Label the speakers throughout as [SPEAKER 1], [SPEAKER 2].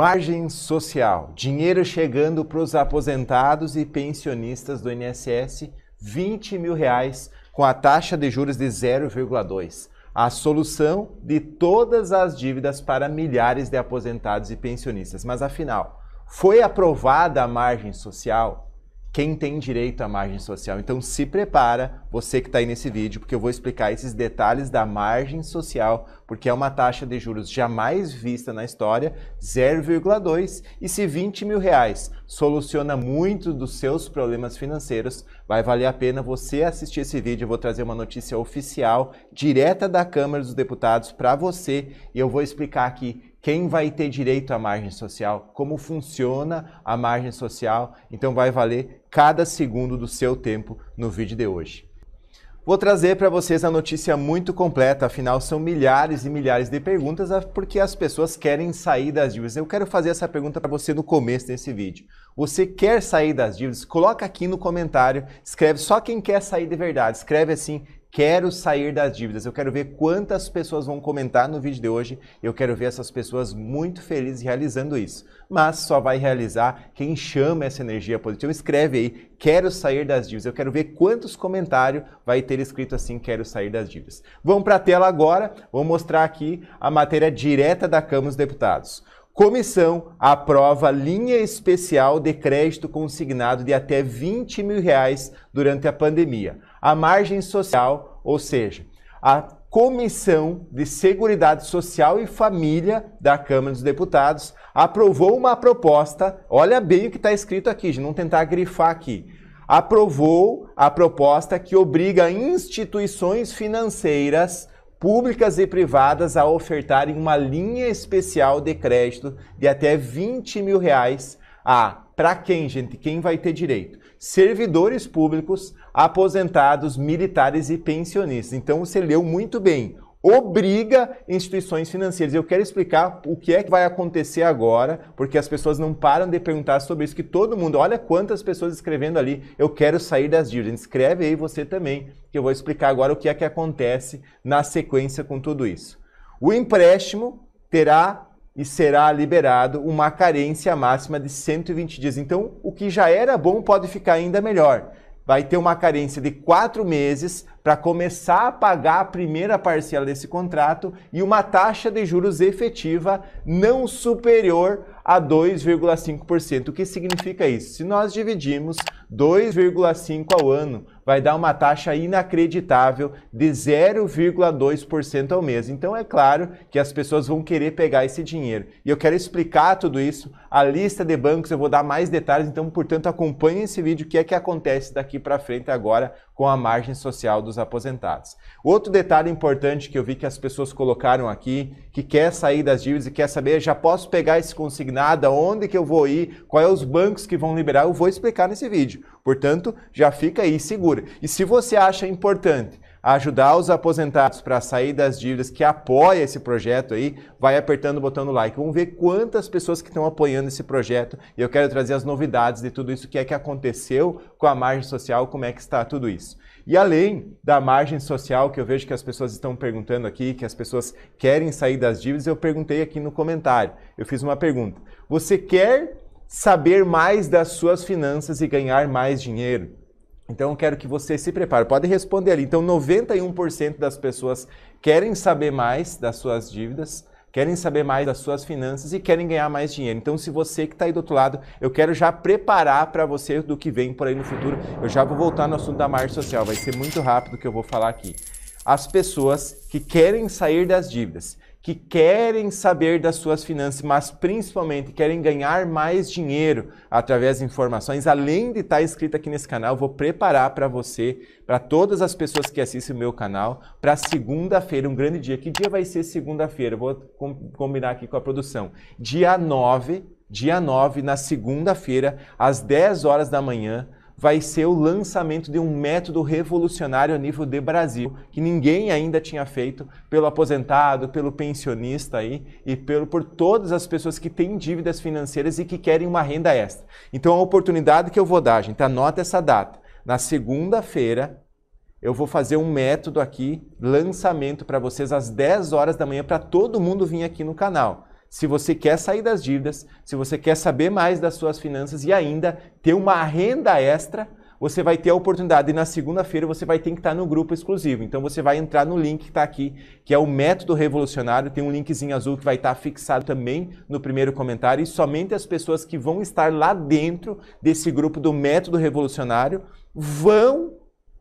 [SPEAKER 1] Margem social, dinheiro chegando para os aposentados e pensionistas do INSS, 20 mil reais com a taxa de juros de 0,2. A solução de todas as dívidas para milhares de aposentados e pensionistas. Mas afinal, foi aprovada a margem social? quem tem direito à margem social. Então se prepara, você que está aí nesse vídeo, porque eu vou explicar esses detalhes da margem social, porque é uma taxa de juros jamais vista na história, 0,2. E se 20 mil reais soluciona muito dos seus problemas financeiros, vai valer a pena você assistir esse vídeo. Eu vou trazer uma notícia oficial, direta da Câmara dos Deputados para você, e eu vou explicar aqui quem vai ter direito à margem social, como funciona a margem social. Então vai valer cada segundo do seu tempo no vídeo de hoje. Vou trazer para vocês a notícia muito completa, afinal são milhares e milhares de perguntas ah, porque as pessoas querem sair das dívidas. Eu quero fazer essa pergunta para você no começo desse vídeo. Você quer sair das dívidas? Coloca aqui no comentário, escreve só quem quer sair de verdade, escreve assim, Quero sair das dívidas. Eu quero ver quantas pessoas vão comentar no vídeo de hoje. Eu quero ver essas pessoas muito felizes realizando isso. Mas só vai realizar quem chama essa energia positiva. Escreve aí, quero sair das dívidas. Eu quero ver quantos comentários vai ter escrito assim, quero sair das dívidas. Vamos para a tela agora. Vou mostrar aqui a matéria direta da Câmara dos Deputados. Comissão aprova linha especial de crédito consignado de até 20 mil reais durante a pandemia. A margem social, ou seja, a Comissão de Seguridade Social e Família da Câmara dos Deputados aprovou uma proposta. Olha bem o que está escrito aqui, gente, não tentar grifar aqui. Aprovou a proposta que obriga instituições financeiras públicas e privadas a ofertarem uma linha especial de crédito de até 20 mil reais a para quem, gente? Quem vai ter direito? Servidores públicos, aposentados, militares e pensionistas. Então você leu muito bem obriga instituições financeiras. Eu quero explicar o que é que vai acontecer agora, porque as pessoas não param de perguntar sobre isso, que todo mundo, olha quantas pessoas escrevendo ali, eu quero sair das dívidas. Escreve aí você também, que eu vou explicar agora o que é que acontece na sequência com tudo isso. O empréstimo terá e será liberado uma carência máxima de 120 dias. Então, o que já era bom pode ficar ainda melhor vai ter uma carência de quatro meses para começar a pagar a primeira parcela desse contrato e uma taxa de juros efetiva não superior a 2,5%. O que significa isso? Se nós dividirmos 2,5 ao ano, vai dar uma taxa inacreditável de 0,2% ao mês. Então é claro que as pessoas vão querer pegar esse dinheiro. E eu quero explicar tudo isso, a lista de bancos, eu vou dar mais detalhes, então, portanto, acompanhe esse vídeo, o que é que acontece daqui para frente agora com a margem social dos os aposentados. Outro detalhe importante que eu vi que as pessoas colocaram aqui, que quer sair das dívidas e quer saber, já posso pegar esse consignado, aonde que eu vou ir, quais é os bancos que vão liberar, eu vou explicar nesse vídeo. Portanto, já fica aí segura. E se você acha importante ajudar os aposentados para sair das dívidas, que apoia esse projeto aí, vai apertando o botão do like. Vamos ver quantas pessoas que estão apoiando esse projeto e eu quero trazer as novidades de tudo isso, o que é que aconteceu com a margem social, como é que está tudo isso. E além da margem social, que eu vejo que as pessoas estão perguntando aqui, que as pessoas querem sair das dívidas, eu perguntei aqui no comentário. Eu fiz uma pergunta. Você quer saber mais das suas finanças e ganhar mais dinheiro? Então eu quero que você se prepare. Pode responder ali. Então 91% das pessoas querem saber mais das suas dívidas querem saber mais das suas finanças e querem ganhar mais dinheiro. Então, se você que está aí do outro lado, eu quero já preparar para você do que vem por aí no futuro. Eu já vou voltar no assunto da margem social, vai ser muito rápido que eu vou falar aqui. As pessoas que querem sair das dívidas que querem saber das suas finanças, mas principalmente querem ganhar mais dinheiro através de informações, além de tá estar inscrito aqui nesse canal, vou preparar para você, para todas as pessoas que assistem o meu canal, para segunda-feira, um grande dia. Que dia vai ser segunda-feira? Vou combinar aqui com a produção. Dia 9, dia 9, na segunda-feira, às 10 horas da manhã, vai ser o lançamento de um método revolucionário a nível de Brasil, que ninguém ainda tinha feito pelo aposentado, pelo pensionista aí e pelo, por todas as pessoas que têm dívidas financeiras e que querem uma renda extra. Então a oportunidade que eu vou dar, gente, anota essa data. Na segunda-feira, eu vou fazer um método aqui, lançamento para vocês às 10 horas da manhã, para todo mundo vir aqui no canal se você quer sair das dívidas, se você quer saber mais das suas finanças e ainda ter uma renda extra, você vai ter a oportunidade e na segunda-feira você vai ter que estar no grupo exclusivo. Então você vai entrar no link que está aqui, que é o Método Revolucionário. Tem um linkzinho azul que vai estar fixado também no primeiro comentário. E somente as pessoas que vão estar lá dentro desse grupo do Método Revolucionário vão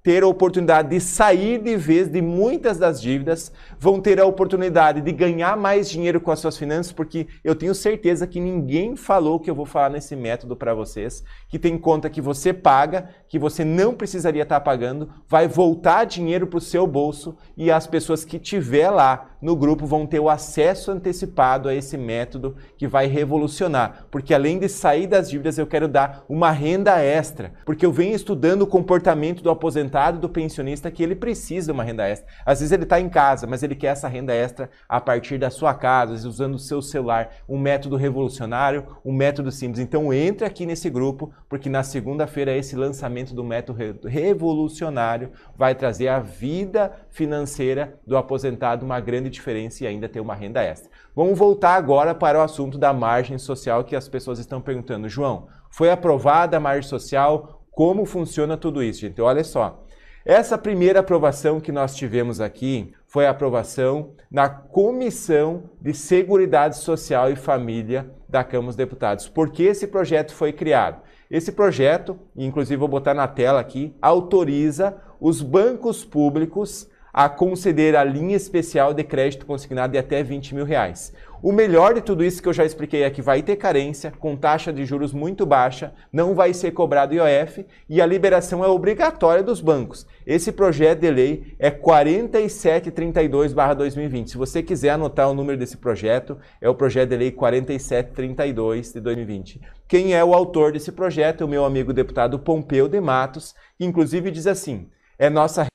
[SPEAKER 1] ter a oportunidade de sair de vez de muitas das dívidas, vão ter a oportunidade de ganhar mais dinheiro com as suas finanças, porque eu tenho certeza que ninguém falou que eu vou falar nesse método para vocês, que tem conta que você paga, que você não precisaria estar tá pagando, vai voltar dinheiro para o seu bolso e as pessoas que tiver lá no grupo vão ter o acesso antecipado a esse método que vai revolucionar, porque além de sair das dívidas, eu quero dar uma renda extra, porque eu venho estudando o comportamento do aposentado, do pensionista que ele precisa de uma renda extra. Às vezes ele está em casa, mas ele ele quer essa renda extra a partir da sua casa, usando o seu celular. Um método revolucionário, um método simples. Então entre aqui nesse grupo, porque na segunda-feira esse lançamento do método revolucionário vai trazer a vida financeira do aposentado uma grande diferença e ainda ter uma renda extra. Vamos voltar agora para o assunto da margem social que as pessoas estão perguntando. João, foi aprovada a margem social? Como funciona tudo isso, gente? Olha só. Essa primeira aprovação que nós tivemos aqui foi a aprovação na Comissão de Seguridade Social e Família da Câmara dos Deputados. Por que esse projeto foi criado? Esse projeto, inclusive vou botar na tela aqui, autoriza os bancos públicos a conceder a linha especial de crédito consignado de até 20 mil reais. O melhor de tudo isso que eu já expliquei é que vai ter carência, com taxa de juros muito baixa, não vai ser cobrado IOF e a liberação é obrigatória dos bancos. Esse projeto de lei é 4732-2020. Se você quiser anotar o número desse projeto, é o projeto de lei 4732 de 2020. Quem é o autor desse projeto? é O meu amigo deputado Pompeu de Matos, que inclusive diz assim: é nossa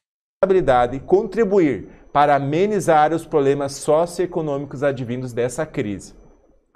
[SPEAKER 1] responsabilidade contribuir para amenizar os problemas socioeconômicos advindos dessa crise.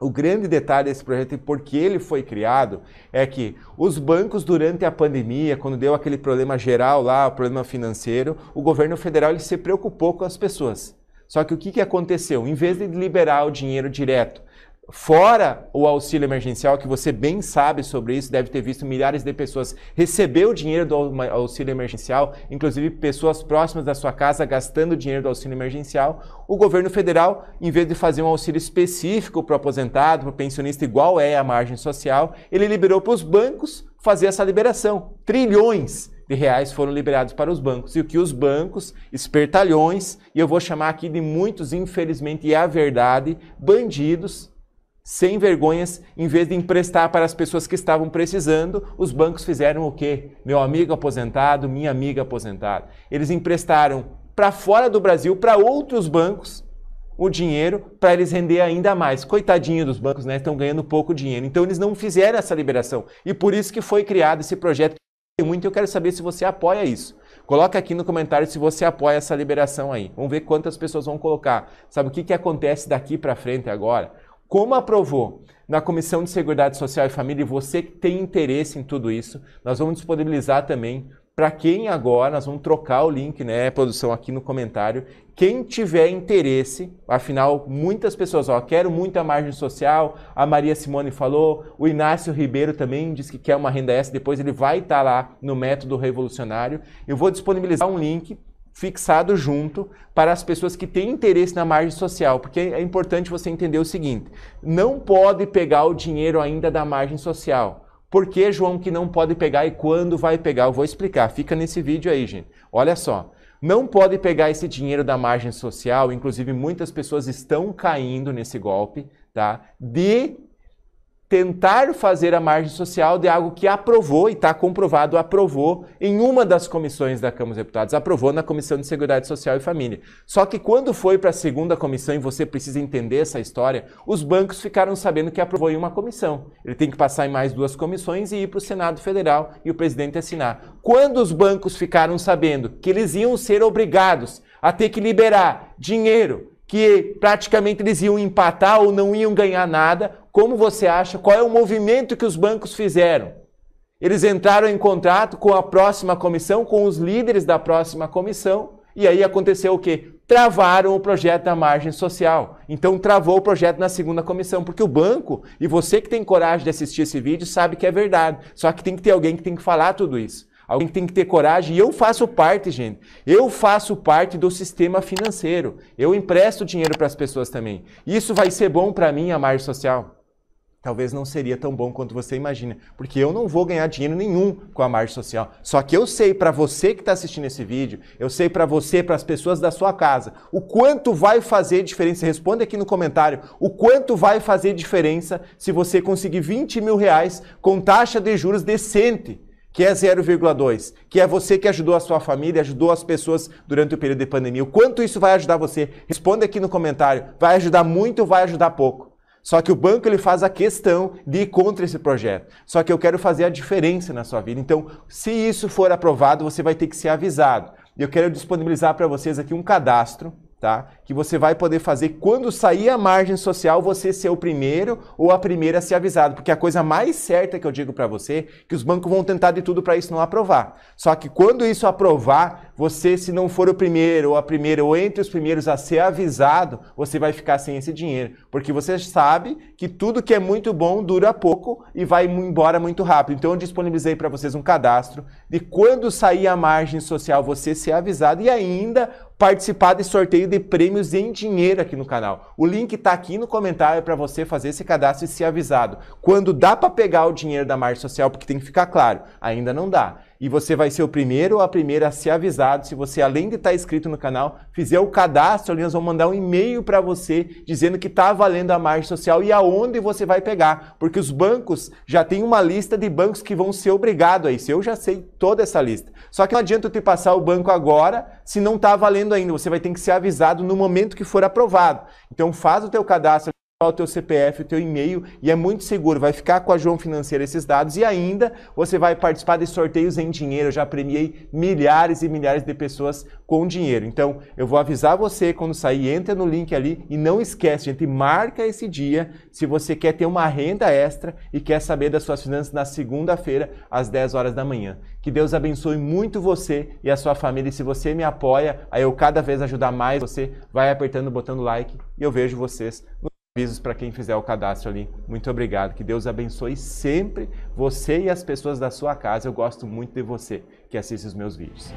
[SPEAKER 1] O grande detalhe desse projeto e por que ele foi criado é que os bancos durante a pandemia, quando deu aquele problema geral lá, o problema financeiro, o governo federal ele se preocupou com as pessoas. Só que o que, que aconteceu? Em vez de liberar o dinheiro direto Fora o auxílio emergencial, que você bem sabe sobre isso, deve ter visto milhares de pessoas receber o dinheiro do auxílio emergencial, inclusive pessoas próximas da sua casa gastando o dinheiro do auxílio emergencial. O governo federal, em vez de fazer um auxílio específico para o aposentado, para o pensionista, igual é a margem social, ele liberou para os bancos fazer essa liberação. Trilhões! de reais foram liberados para os bancos. E o que os bancos, espertalhões, e eu vou chamar aqui de muitos, infelizmente, e é a verdade, bandidos, sem vergonhas, em vez de emprestar para as pessoas que estavam precisando, os bancos fizeram o quê? Meu amigo aposentado, minha amiga aposentada. Eles emprestaram para fora do Brasil, para outros bancos, o dinheiro para eles render ainda mais. Coitadinho dos bancos, né? Estão ganhando pouco dinheiro. Então eles não fizeram essa liberação. E por isso que foi criado esse projeto muito eu quero saber se você apoia isso. Coloca aqui no comentário se você apoia essa liberação aí. Vamos ver quantas pessoas vão colocar. Sabe o que, que acontece daqui para frente agora? Como aprovou na Comissão de Seguridade Social e Família, e você que tem interesse em tudo isso, nós vamos disponibilizar também para quem agora, nós vamos trocar o link, né, produção, aqui no comentário. Quem tiver interesse, afinal, muitas pessoas, ó, quero muita margem social, a Maria Simone falou, o Inácio Ribeiro também disse que quer uma renda essa, depois ele vai estar tá lá no Método Revolucionário. Eu vou disponibilizar um link fixado junto para as pessoas que têm interesse na margem social, porque é importante você entender o seguinte: não pode pegar o dinheiro ainda da margem social. Por que, João, que não pode pegar e quando vai pegar? Eu vou explicar, fica nesse vídeo aí, gente. Olha só. Não pode pegar esse dinheiro da margem social, inclusive muitas pessoas estão caindo nesse golpe, tá? De tentar fazer a margem social de algo que aprovou, e está comprovado, aprovou em uma das comissões da Câmara dos Deputados, aprovou na Comissão de Seguridade Social e Família. Só que quando foi para a segunda comissão, e você precisa entender essa história, os bancos ficaram sabendo que aprovou em uma comissão. Ele tem que passar em mais duas comissões e ir para o Senado Federal e o presidente assinar. Quando os bancos ficaram sabendo que eles iam ser obrigados a ter que liberar dinheiro que praticamente eles iam empatar ou não iam ganhar nada. Como você acha? Qual é o movimento que os bancos fizeram? Eles entraram em contrato com a próxima comissão, com os líderes da próxima comissão, e aí aconteceu o quê? Travaram o projeto da margem social. Então travou o projeto na segunda comissão, porque o banco, e você que tem coragem de assistir esse vídeo, sabe que é verdade. Só que tem que ter alguém que tem que falar tudo isso. Alguém tem que ter coragem. E eu faço parte, gente. Eu faço parte do sistema financeiro. Eu empresto dinheiro para as pessoas também. Isso vai ser bom para mim, a margem social? Talvez não seria tão bom quanto você imagina, porque eu não vou ganhar dinheiro nenhum com a margem social. Só que eu sei para você que está assistindo esse vídeo, eu sei para você, para as pessoas da sua casa, o quanto vai fazer diferença. Responda aqui no comentário o quanto vai fazer diferença se você conseguir 20 mil reais com taxa de juros decente que é 0,2, que é você que ajudou a sua família, ajudou as pessoas durante o período de pandemia. O quanto isso vai ajudar você? Responda aqui no comentário. Vai ajudar muito ou vai ajudar pouco? Só que o banco ele faz a questão de ir contra esse projeto. Só que eu quero fazer a diferença na sua vida. Então, se isso for aprovado, você vai ter que ser avisado. Eu quero disponibilizar para vocês aqui um cadastro tá? Que você vai poder fazer quando sair a margem social, você ser o primeiro ou a primeira a ser avisado, porque a coisa mais certa que eu digo para você, é que os bancos vão tentar de tudo para isso não aprovar. Só que quando isso aprovar, você se não for o primeiro ou a primeira ou entre os primeiros a ser avisado, você vai ficar sem esse dinheiro, porque você sabe que tudo que é muito bom dura pouco e vai embora muito rápido. Então eu disponibilizei para vocês um cadastro de quando sair a margem social, você ser avisado e ainda participar de sorteio de prêmios em dinheiro aqui no canal. O link está aqui no comentário para você fazer esse cadastro e ser avisado. Quando dá para pegar o dinheiro da margem social, porque tem que ficar claro, ainda não dá e você vai ser o primeiro ou a primeira a ser avisado se você, além de estar tá inscrito no canal, fizer o cadastro ali, nós vamos mandar um e-mail para você dizendo que está valendo a margem social e aonde você vai pegar, porque os bancos já têm uma lista de bancos que vão ser obrigados a isso. Eu já sei toda essa lista. Só que não adianta eu te passar o banco agora se não está valendo ainda. Você vai ter que ser avisado no momento que for aprovado. Então faz o teu cadastro o teu CPF, o teu e-mail e é muito seguro. Vai ficar com a João Financeira esses dados e ainda você vai participar de sorteios em dinheiro. Eu já premiei milhares e milhares de pessoas com dinheiro. Então, eu vou avisar você quando sair, entra no link ali e não esquece, gente, marca esse dia se você quer ter uma renda extra e quer saber das suas finanças na segunda-feira às 10 horas da manhã. Que Deus abençoe muito você e a sua família. E se você me apoia, aí eu cada vez ajudar mais você, vai apertando o botão like e eu vejo vocês no avisos para quem fizer o cadastro ali. Muito obrigado. Que Deus abençoe sempre você e as pessoas da sua casa. Eu gosto muito de você que assiste os meus vídeos.